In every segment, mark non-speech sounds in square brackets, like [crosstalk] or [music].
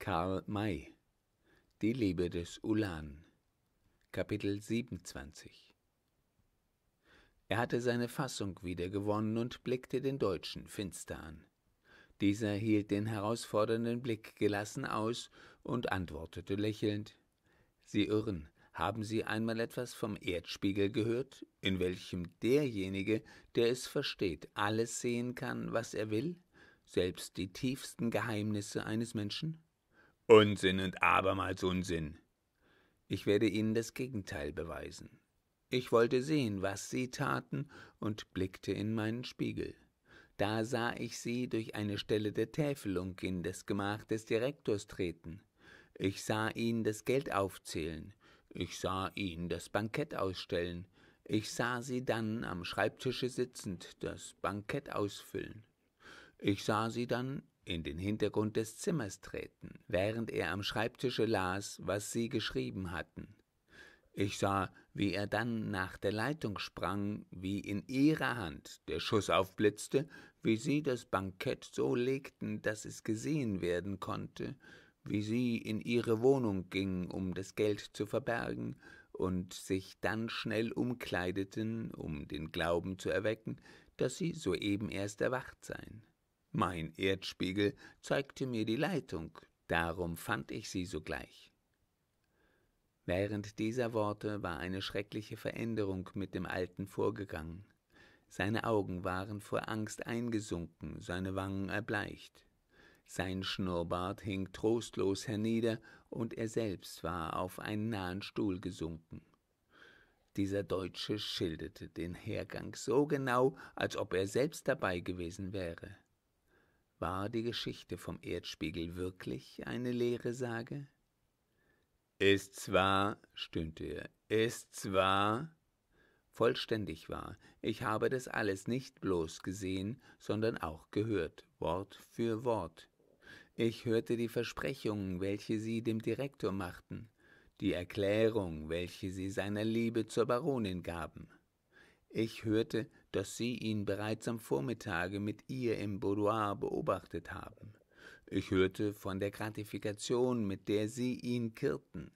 Karl May Die Liebe des Ulan Kapitel 27 Er hatte seine Fassung wiedergewonnen und blickte den Deutschen finster an. Dieser hielt den herausfordernden Blick gelassen aus und antwortete lächelnd Sie irren, haben Sie einmal etwas vom Erdspiegel gehört, in welchem derjenige, der es versteht, alles sehen kann, was er will, selbst die tiefsten Geheimnisse eines Menschen? Unsinn und abermals Unsinn. Ich werde Ihnen das Gegenteil beweisen. Ich wollte sehen, was Sie taten, und blickte in meinen Spiegel. Da sah ich Sie durch eine Stelle der Täfelung in das Gemach des Direktors treten. Ich sah ihn das Geld aufzählen. Ich sah ihn das Bankett ausstellen. Ich sah sie dann am Schreibtische sitzend das Bankett ausfüllen. Ich sah sie dann in den Hintergrund des Zimmers treten, während er am Schreibtische las, was sie geschrieben hatten. Ich sah, wie er dann nach der Leitung sprang, wie in ihrer Hand der Schuss aufblitzte, wie sie das Bankett so legten, dass es gesehen werden konnte, wie sie in ihre Wohnung gingen, um das Geld zu verbergen, und sich dann schnell umkleideten, um den Glauben zu erwecken, dass sie soeben erst erwacht seien. Mein Erdspiegel zeigte mir die Leitung, darum fand ich sie sogleich. Während dieser Worte war eine schreckliche Veränderung mit dem Alten vorgegangen. Seine Augen waren vor Angst eingesunken, seine Wangen erbleicht. Sein Schnurrbart hing trostlos hernieder, und er selbst war auf einen nahen Stuhl gesunken. Dieser Deutsche schilderte den Hergang so genau, als ob er selbst dabei gewesen wäre. War die Geschichte vom Erdspiegel wirklich eine leere Sage? Ist's wahr? stöhnte er. Ist's wahr? Vollständig wahr. Ich habe das alles nicht bloß gesehen, sondern auch gehört, Wort für Wort. Ich hörte die Versprechungen, welche sie dem Direktor machten, die Erklärung, welche sie seiner Liebe zur Baronin gaben. Ich hörte, dass Sie ihn bereits am Vormittage mit ihr im Boudoir beobachtet haben. Ich hörte von der Gratifikation, mit der Sie ihn kirrten.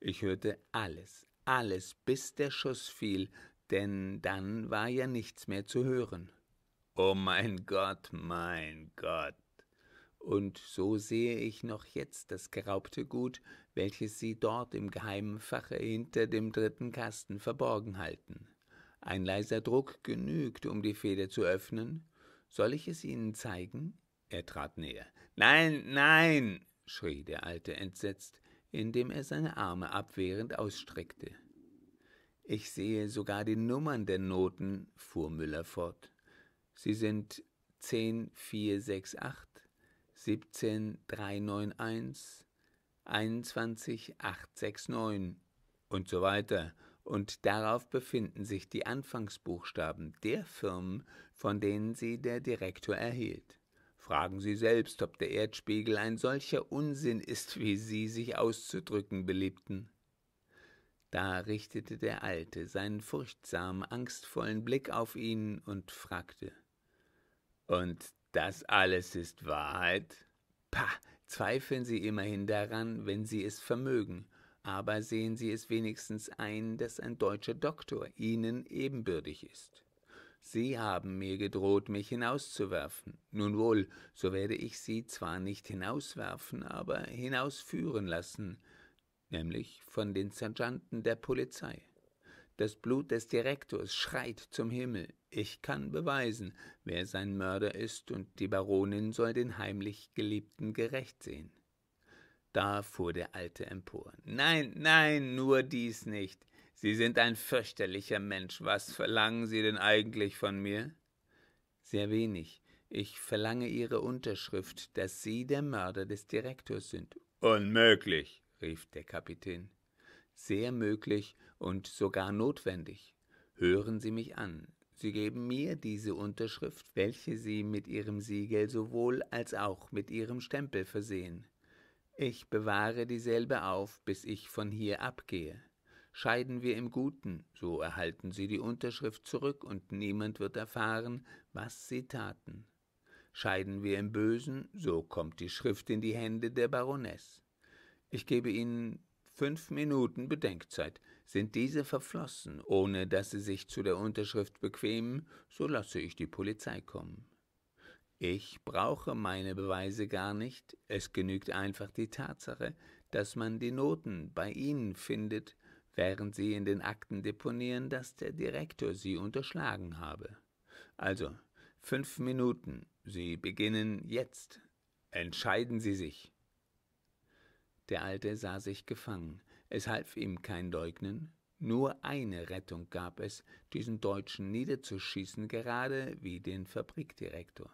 Ich hörte alles, alles, bis der Schuss fiel, denn dann war ja nichts mehr zu hören. Oh mein Gott, mein Gott. Und so sehe ich noch jetzt das geraubte Gut, welches Sie dort im geheimen Fache hinter dem dritten Kasten verborgen halten. Ein leiser Druck genügt, um die Feder zu öffnen. Soll ich es Ihnen zeigen? Er trat näher. Nein, nein, schrie der Alte entsetzt, indem er seine Arme abwehrend ausstreckte. Ich sehe sogar die Nummern der Noten, fuhr Müller fort. Sie sind 10468, 17391, 21869 und so weiter und darauf befinden sich die Anfangsbuchstaben der Firmen, von denen sie der Direktor erhielt. Fragen Sie selbst, ob der Erdspiegel ein solcher Unsinn ist, wie Sie sich auszudrücken beliebten. Da richtete der Alte seinen furchtsamen, angstvollen Blick auf ihn und fragte Und das alles ist Wahrheit? Pah, zweifeln Sie immerhin daran, wenn Sie es vermögen, aber sehen Sie es wenigstens ein, dass ein deutscher Doktor Ihnen ebenbürtig ist. Sie haben mir gedroht, mich hinauszuwerfen. Nun wohl, so werde ich Sie zwar nicht hinauswerfen, aber hinausführen lassen, nämlich von den Sergeanten der Polizei. Das Blut des Direktors schreit zum Himmel. Ich kann beweisen, wer sein Mörder ist, und die Baronin soll den heimlich Geliebten gerecht sehen. Da fuhr der Alte empor. Nein, nein, nur dies nicht. Sie sind ein fürchterlicher Mensch. Was verlangen Sie denn eigentlich von mir? Sehr wenig. Ich verlange Ihre Unterschrift, dass Sie der Mörder des Direktors sind. Unmöglich, rief der Kapitän. Sehr möglich und sogar notwendig. Hören Sie mich an. Sie geben mir diese Unterschrift, welche Sie mit Ihrem Siegel sowohl als auch mit Ihrem Stempel versehen. Ich bewahre dieselbe auf, bis ich von hier abgehe. Scheiden wir im Guten, so erhalten sie die Unterschrift zurück und niemand wird erfahren, was sie taten. Scheiden wir im Bösen, so kommt die Schrift in die Hände der Baroness. Ich gebe Ihnen fünf Minuten Bedenkzeit. Sind diese verflossen, ohne dass Sie sich zu der Unterschrift bequemen, so lasse ich die Polizei kommen. Ich brauche meine Beweise gar nicht, es genügt einfach die Tatsache, dass man die Noten bei Ihnen findet, während Sie in den Akten deponieren, dass der Direktor Sie unterschlagen habe. Also, fünf Minuten, Sie beginnen jetzt. Entscheiden Sie sich. Der Alte sah sich gefangen. Es half ihm kein Leugnen. Nur eine Rettung gab es, diesen Deutschen niederzuschießen, gerade wie den Fabrikdirektor.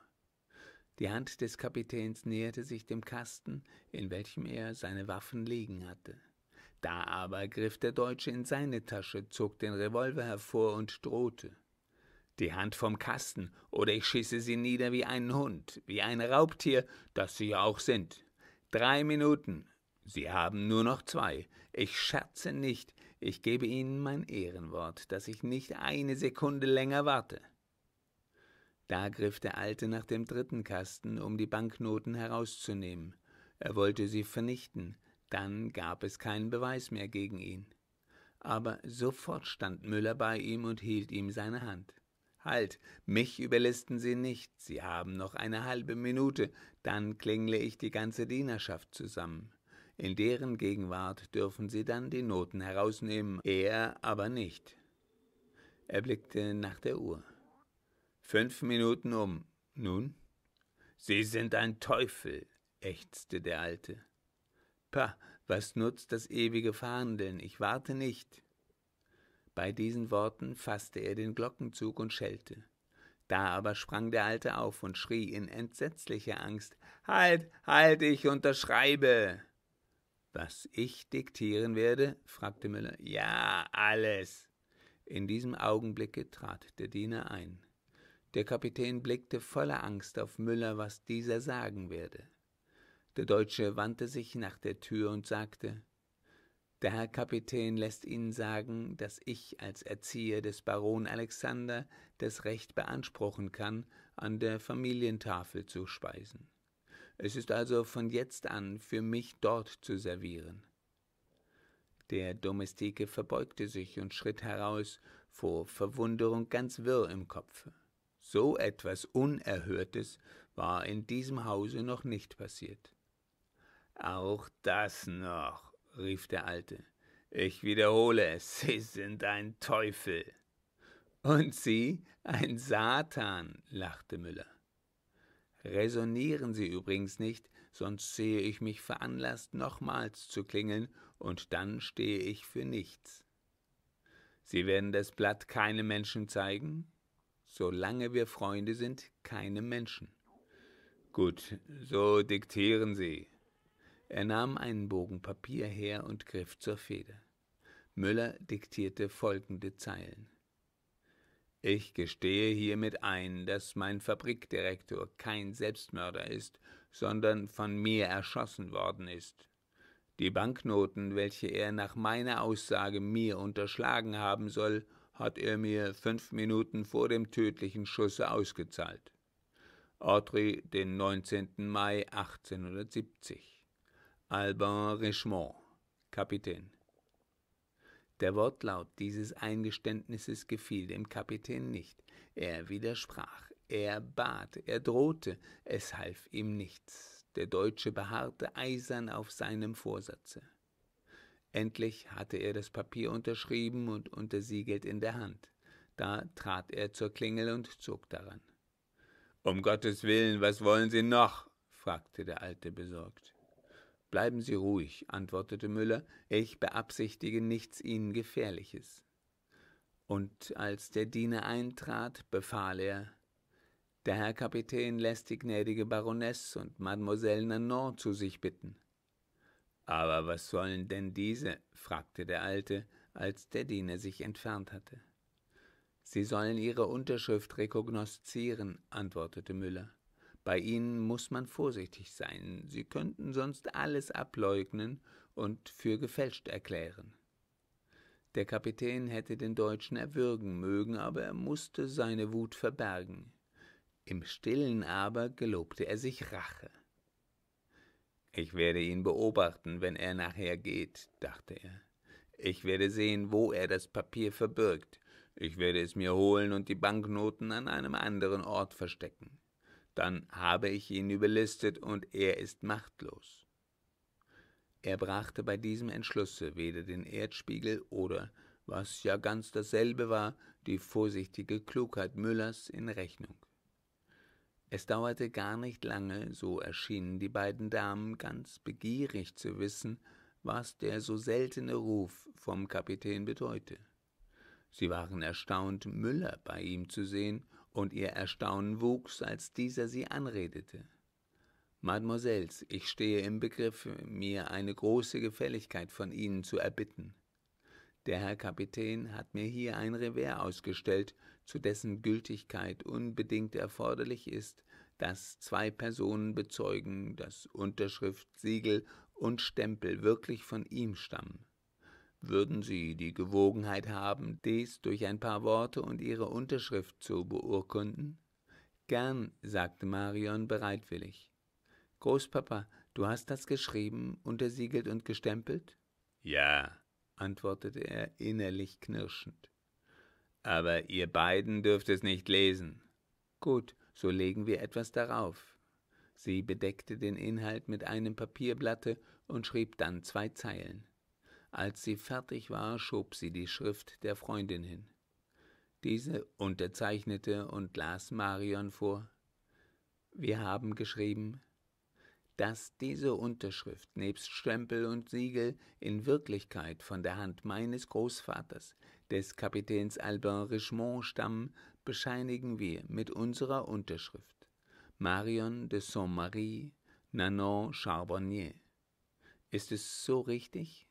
Die Hand des Kapitäns näherte sich dem Kasten, in welchem er seine Waffen liegen hatte. Da aber griff der Deutsche in seine Tasche, zog den Revolver hervor und drohte. Die Hand vom Kasten, oder ich schieße sie nieder wie einen Hund, wie ein Raubtier, das sie ja auch sind. Drei Minuten. Sie haben nur noch zwei. Ich scherze nicht. Ich gebe Ihnen mein Ehrenwort, dass ich nicht eine Sekunde länger warte. Da griff der Alte nach dem dritten Kasten, um die Banknoten herauszunehmen. Er wollte sie vernichten, dann gab es keinen Beweis mehr gegen ihn. Aber sofort stand Müller bei ihm und hielt ihm seine Hand. Halt, mich überlisten Sie nicht, Sie haben noch eine halbe Minute, dann klingle ich die ganze Dienerschaft zusammen. In deren Gegenwart dürfen Sie dann die Noten herausnehmen, er aber nicht. Er blickte nach der Uhr. Fünf Minuten um. Nun? Sie sind ein Teufel, ächzte der Alte. Pah, was nutzt das ewige Fahndeln? Ich warte nicht. Bei diesen Worten faßte er den Glockenzug und schellte. Da aber sprang der Alte auf und schrie in entsetzlicher Angst Halt, halt, ich unterschreibe. Was ich diktieren werde? fragte Müller. Ja, alles. In diesem Augenblicke trat der Diener ein. Der Kapitän blickte voller Angst auf Müller, was dieser sagen werde. Der Deutsche wandte sich nach der Tür und sagte Der Herr Kapitän lässt Ihnen sagen, dass ich als Erzieher des Baron Alexander das Recht beanspruchen kann, an der Familientafel zu speisen. Es ist also von jetzt an für mich dort zu servieren. Der Domestike verbeugte sich und schritt heraus, vor Verwunderung ganz wirr im Kopfe. So etwas Unerhörtes war in diesem Hause noch nicht passiert. Auch das noch, rief der Alte. Ich wiederhole es, [laughs] Sie sind ein Teufel. Und Sie ein Satan, lachte Müller. Resonieren Sie übrigens nicht, sonst sehe ich mich veranlasst, nochmals zu klingeln, und dann stehe ich für nichts. Sie werden das Blatt keinem Menschen zeigen? solange wir Freunde sind, keine Menschen. Gut, so diktieren Sie. Er nahm einen Bogen Papier her und griff zur Feder. Müller diktierte folgende Zeilen. Ich gestehe hiermit ein, dass mein Fabrikdirektor kein Selbstmörder ist, sondern von mir erschossen worden ist. Die Banknoten, welche er nach meiner Aussage mir unterschlagen haben soll, hat er mir fünf Minuten vor dem tödlichen Schusse ausgezahlt. Autry, den 19. Mai 1870. Albin Richemont, Kapitän. Der Wortlaut dieses Eingeständnisses gefiel dem Kapitän nicht. Er widersprach, er bat, er drohte, es half ihm nichts. Der Deutsche beharrte eisern auf seinem Vorsatze. Endlich hatte er das Papier unterschrieben und untersiegelt in der Hand. Da trat er zur Klingel und zog daran. Um Gottes Willen, was wollen Sie noch? fragte der Alte besorgt. Bleiben Sie ruhig, antwortete Müller, ich beabsichtige nichts Ihnen Gefährliches. Und als der Diener eintrat, befahl er, der Herr Kapitän lässt die gnädige Baroness und Mademoiselle Nanon zu sich bitten. Aber was sollen denn diese? fragte der Alte, als der Diener sich entfernt hatte. Sie sollen ihre Unterschrift rekognoszieren, antwortete Müller. Bei ihnen muss man vorsichtig sein, sie könnten sonst alles ableugnen und für gefälscht erklären. Der Kapitän hätte den Deutschen erwürgen mögen, aber er musste seine Wut verbergen. Im stillen aber gelobte er sich Rache. Ich werde ihn beobachten, wenn er nachher geht, dachte er. Ich werde sehen, wo er das Papier verbirgt. Ich werde es mir holen und die Banknoten an einem anderen Ort verstecken. Dann habe ich ihn überlistet und er ist machtlos. Er brachte bei diesem Entschlusse weder den Erdspiegel oder, was ja ganz dasselbe war, die vorsichtige Klugheit Müllers in Rechnung. Es dauerte gar nicht lange, so erschienen die beiden Damen ganz begierig zu wissen, was der so seltene Ruf vom Kapitän bedeute. Sie waren erstaunt, Müller bei ihm zu sehen, und ihr Erstaunen wuchs, als dieser sie anredete. Mademoiselles, ich stehe im Begriff, mir eine große Gefälligkeit von Ihnen zu erbitten. Der Herr Kapitän hat mir hier ein Revers ausgestellt, zu dessen Gültigkeit unbedingt erforderlich ist, dass zwei Personen bezeugen, dass Unterschrift, Siegel und Stempel wirklich von ihm stammen. Würden Sie die Gewogenheit haben, dies durch ein paar Worte und Ihre Unterschrift zu beurkunden? Gern, sagte Marion bereitwillig. Großpapa, du hast das geschrieben, untersiegelt und gestempelt? Ja, antwortete er innerlich knirschend. Aber ihr beiden dürft es nicht lesen. Gut, so legen wir etwas darauf. Sie bedeckte den Inhalt mit einem Papierblatte und schrieb dann zwei Zeilen. Als sie fertig war, schob sie die Schrift der Freundin hin. Diese unterzeichnete und las Marion vor. Wir haben geschrieben, dass diese Unterschrift nebst Stempel und Siegel in Wirklichkeit von der Hand meines Großvaters, des Kapitäns Albin Richemont, stammen, bescheinigen wir mit unserer Unterschrift. Marion de Saint-Marie, Nanon Charbonnier. Ist es so richtig?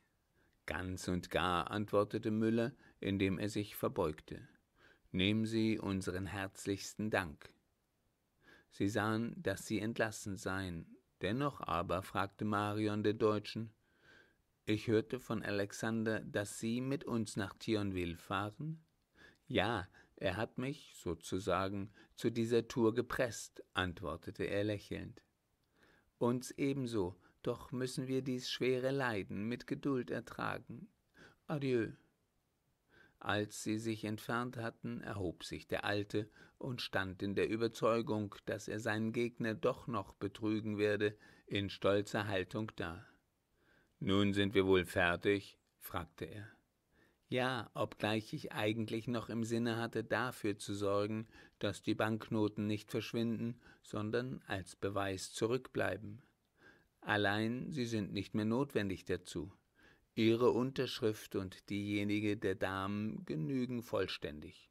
Ganz und gar, antwortete Müller, indem er sich verbeugte. Nehmen Sie unseren herzlichsten Dank. Sie sahen, dass Sie entlassen seien, Dennoch aber, fragte Marion den Deutschen, ich hörte von Alexander, dass Sie mit uns nach Thionville fahren? Ja, er hat mich, sozusagen, zu dieser Tour gepresst, antwortete er lächelnd. Uns ebenso, doch müssen wir dies schwere Leiden mit Geduld ertragen. Adieu. Als sie sich entfernt hatten, erhob sich der Alte und stand in der Überzeugung, dass er seinen Gegner doch noch betrügen werde, in stolzer Haltung da. Nun sind wir wohl fertig? fragte er. Ja, obgleich ich eigentlich noch im Sinne hatte, dafür zu sorgen, dass die Banknoten nicht verschwinden, sondern als Beweis zurückbleiben. Allein sie sind nicht mehr notwendig dazu. Ihre Unterschrift und diejenige der Damen genügen vollständig.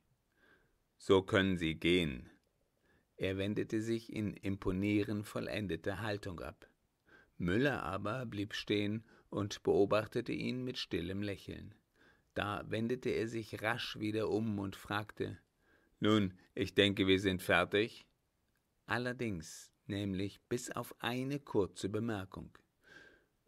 So können Sie gehen. Er wendete sich in imponieren vollendeter Haltung ab. Müller aber blieb stehen und beobachtete ihn mit stillem Lächeln. Da wendete er sich rasch wieder um und fragte Nun, ich denke, wir sind fertig. Allerdings, nämlich bis auf eine kurze Bemerkung.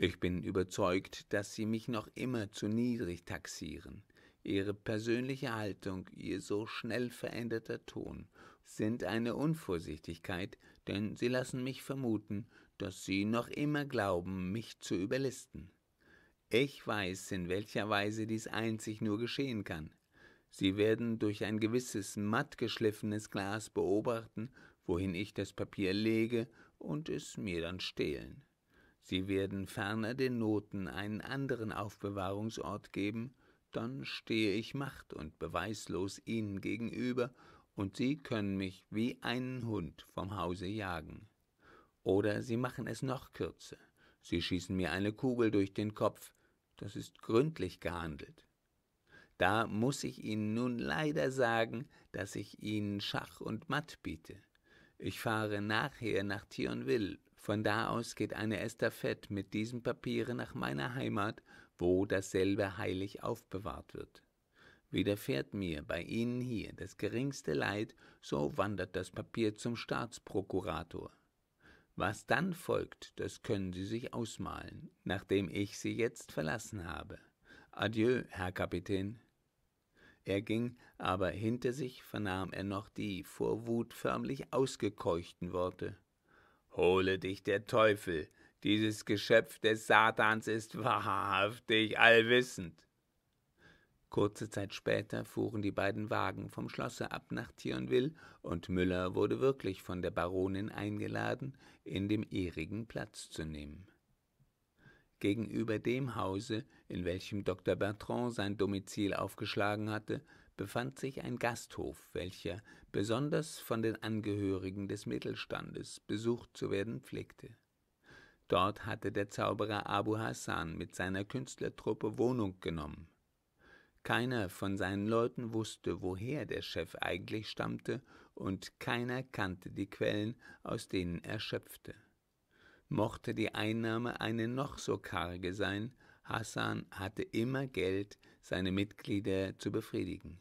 Ich bin überzeugt, dass Sie mich noch immer zu niedrig taxieren. Ihre persönliche Haltung, Ihr so schnell veränderter Ton sind eine Unvorsichtigkeit, denn sie lassen mich vermuten, dass Sie noch immer glauben, mich zu überlisten. Ich weiß, in welcher Weise dies einzig nur geschehen kann. Sie werden durch ein gewisses matt geschliffenes Glas beobachten, wohin ich das Papier lege und es mir dann stehlen. Sie werden ferner den Noten einen anderen Aufbewahrungsort geben, dann stehe ich macht- und beweislos ihnen gegenüber, und sie können mich wie einen Hund vom Hause jagen. Oder sie machen es noch kürzer. Sie schießen mir eine Kugel durch den Kopf. Das ist gründlich gehandelt. Da muß ich Ihnen nun leider sagen, dass ich Ihnen Schach und Matt biete. Ich fahre nachher nach Thionville von da aus geht eine Estafette mit diesem Papiere nach meiner Heimat, wo dasselbe heilig aufbewahrt wird. Widerfährt mir bei Ihnen hier das geringste Leid, so wandert das Papier zum Staatsprokurator. Was dann folgt, das können Sie sich ausmalen, nachdem ich Sie jetzt verlassen habe. Adieu, Herr Kapitän. Er ging, aber hinter sich vernahm er noch die vor Wut förmlich ausgekeuchten Worte. Hole dich der Teufel, dieses Geschöpf des Satans ist wahrhaftig allwissend. Kurze Zeit später fuhren die beiden Wagen vom Schlosse ab nach Thionville und Müller wurde wirklich von der Baronin eingeladen, in dem ihrigen Platz zu nehmen. Gegenüber dem Hause, in welchem Dr. Bertrand sein Domizil aufgeschlagen hatte, befand sich ein Gasthof, welcher besonders von den Angehörigen des Mittelstandes besucht zu werden pflegte. Dort hatte der Zauberer Abu Hassan mit seiner Künstlertruppe Wohnung genommen. Keiner von seinen Leuten wusste, woher der Chef eigentlich stammte, und keiner kannte die Quellen, aus denen er schöpfte. Mochte die Einnahme eine noch so karge sein, Hassan hatte immer Geld, seine Mitglieder zu befriedigen.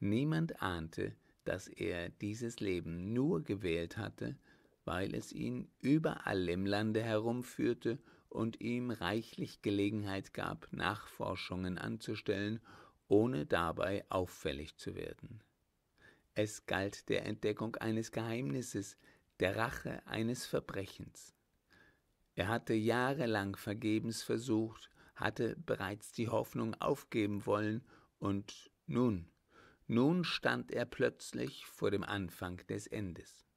Niemand ahnte, dass er dieses Leben nur gewählt hatte, weil es ihn überall im Lande herumführte und ihm reichlich Gelegenheit gab, Nachforschungen anzustellen, ohne dabei auffällig zu werden. Es galt der Entdeckung eines Geheimnisses, der Rache eines Verbrechens. Er hatte jahrelang vergebens versucht, hatte bereits die Hoffnung aufgeben wollen, und nun nun stand er plötzlich vor dem Anfang des Endes.